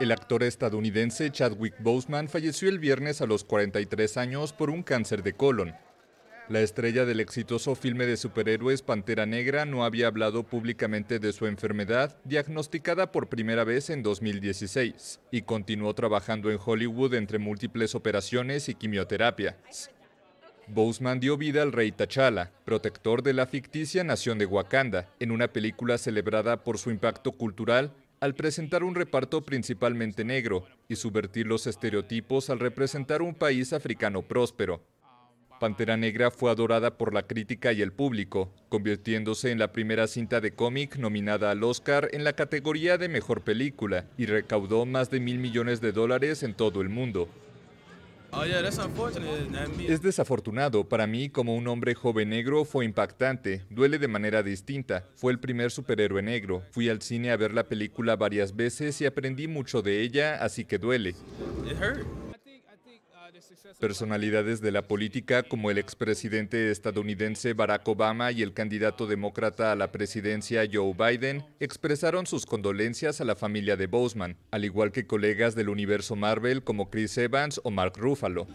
El actor estadounidense Chadwick Boseman falleció el viernes a los 43 años por un cáncer de colon. La estrella del exitoso filme de superhéroes Pantera Negra no había hablado públicamente de su enfermedad, diagnosticada por primera vez en 2016, y continuó trabajando en Hollywood entre múltiples operaciones y quimioterapia. Boseman dio vida al rey T'Challa, protector de la ficticia nación de Wakanda, en una película celebrada por su impacto cultural al presentar un reparto principalmente negro y subvertir los estereotipos al representar un país africano próspero. Pantera Negra fue adorada por la crítica y el público, convirtiéndose en la primera cinta de cómic nominada al Oscar en la categoría de Mejor Película y recaudó más de mil millones de dólares en todo el mundo. Oh, es desafortunado. Para mí, como un hombre joven negro, fue impactante. Duele de manera distinta. Fue el primer superhéroe negro. Fui al cine a ver la película varias veces y aprendí mucho de ella, así que duele. Personalidades de la política como el expresidente estadounidense Barack Obama y el candidato demócrata a la presidencia Joe Biden expresaron sus condolencias a la familia de Boseman, al igual que colegas del universo Marvel como Chris Evans o Mark Ruffalo.